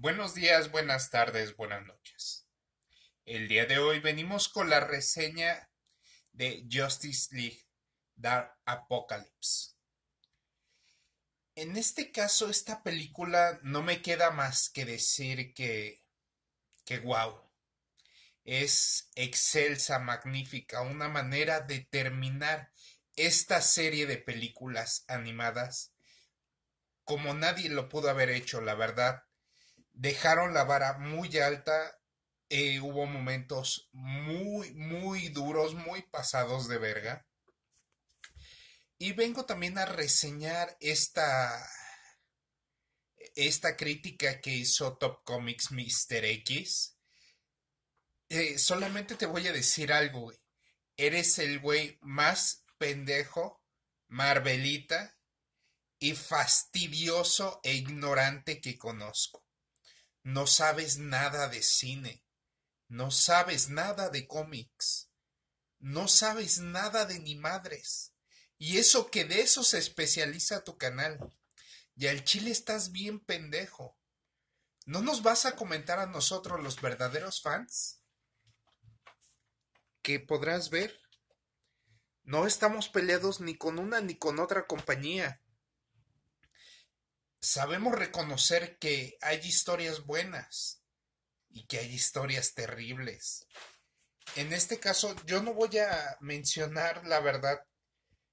Buenos días, buenas tardes, buenas noches. El día de hoy venimos con la reseña de Justice League Dark Apocalypse. En este caso, esta película no me queda más que decir que, que wow. Es excelsa, magnífica, una manera de terminar esta serie de películas animadas como nadie lo pudo haber hecho, la verdad dejaron la vara muy alta. Eh, hubo momentos muy, muy duros, muy pasados de verga. Y vengo también a reseñar esta, esta crítica que hizo Top Comics Mr. X. Eh, solamente te voy a decir algo, güey. Eres el güey más pendejo, Marvelita y fastidioso e ignorante que conozco no sabes nada de cine, no sabes nada de cómics, no sabes nada de ni madres. Y eso que de eso se especializa tu canal. Y al chile estás bien pendejo. ¿No nos vas a comentar a nosotros los verdaderos fans? ¿Qué podrás ver. No estamos peleados ni con una ni con otra compañía sabemos reconocer que hay historias buenas y que hay historias terribles. En este caso, yo no voy a mencionar, la verdad,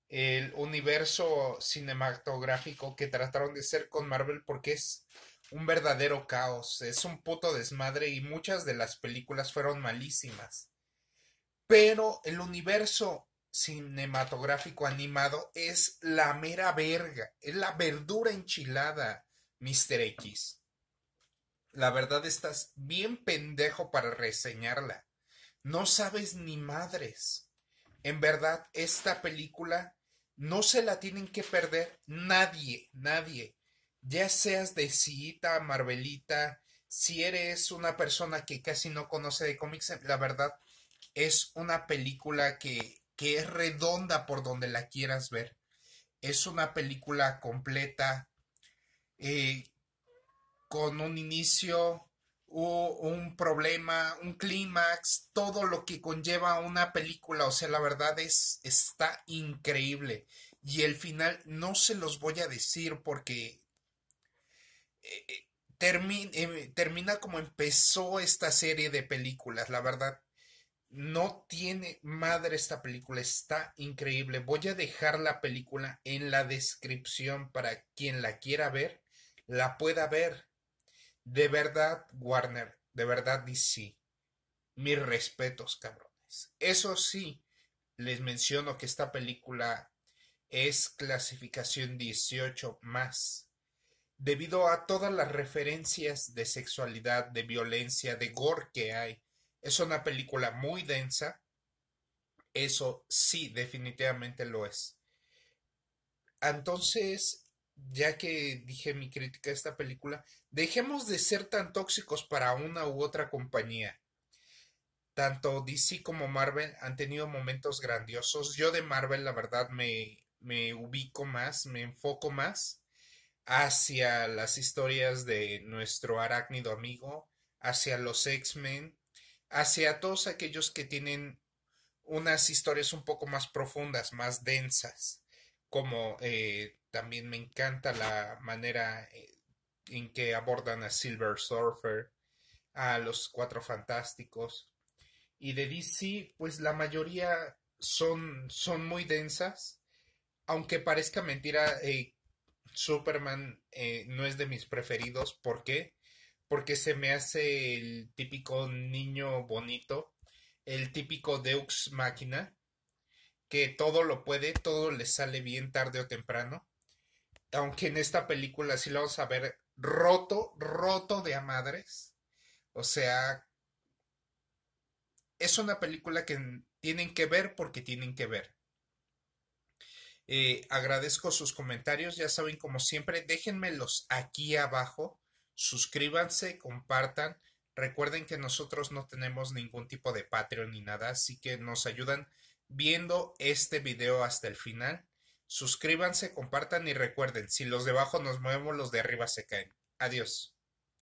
el universo cinematográfico que trataron de hacer con Marvel porque es un verdadero caos, es un puto desmadre y muchas de las películas fueron malísimas. Pero el universo cinematográfico animado es la mera verga, es la verdura enchilada, Mr. X. La verdad estás bien pendejo para reseñarla. No sabes ni madres. En verdad, esta película no se la tienen que perder nadie, nadie. Ya seas de Cita, Marvelita, si eres una persona que casi no conoce de cómics, la verdad es una película que que es redonda por donde la quieras ver. Es una película completa eh, con un inicio, un problema, un clímax, todo lo que conlleva una película. O sea, la verdad es, está increíble. Y el final no se los voy a decir porque eh, eh, termina como empezó esta serie de películas. La verdad, no tiene madre esta película, está increíble. Voy a dejar la película en la descripción para quien la quiera ver, la pueda ver. De verdad, Warner, de verdad, DC. Mis respetos, cabrones. Eso sí, les menciono que esta película es clasificación 18 más, debido a todas las referencias de sexualidad, de violencia, de gore que hay. Es una película muy densa. Eso sí, definitivamente lo es. Entonces, ya que dije mi crítica a esta película, dejemos de ser tan tóxicos para una u otra compañía. Tanto DC como Marvel han tenido momentos grandiosos. Yo de Marvel, la verdad, me, ubico más, me enfoco más hacia las historias de nuestro arácnido amigo, hacia los X-Men, hacia todos aquellos que tienen unas historias un poco más profundas, más densas, como eh, también me encanta la manera eh, en que abordan a Silver Surfer, a los Cuatro Fantásticos. Y de DC, pues la mayoría son, son muy densas, aunque parezca mentira, eh, Superman no es de mis preferidos. ¿Por qué? porque se me hace el típico niño bonito, el típico Deux máquina, que todo lo puede, todo le sale bien tarde o temprano. Aunque en esta película sí la vamos a ver roto, roto de a madres. O sea, es una película que tienen que ver porque tienen que ver. Eh, agradezco sus comentarios, ya saben, como siempre, déjenmelos aquí abajo suscríbanse, compartan. Recuerden que nosotros no tenemos ningún tipo de Patreon ni nada, así que nos ayudan viendo este video hasta el final. Suscríbanse, compartan y recuerden, si los de abajo nos movemos, los de arriba se caen. Adiós.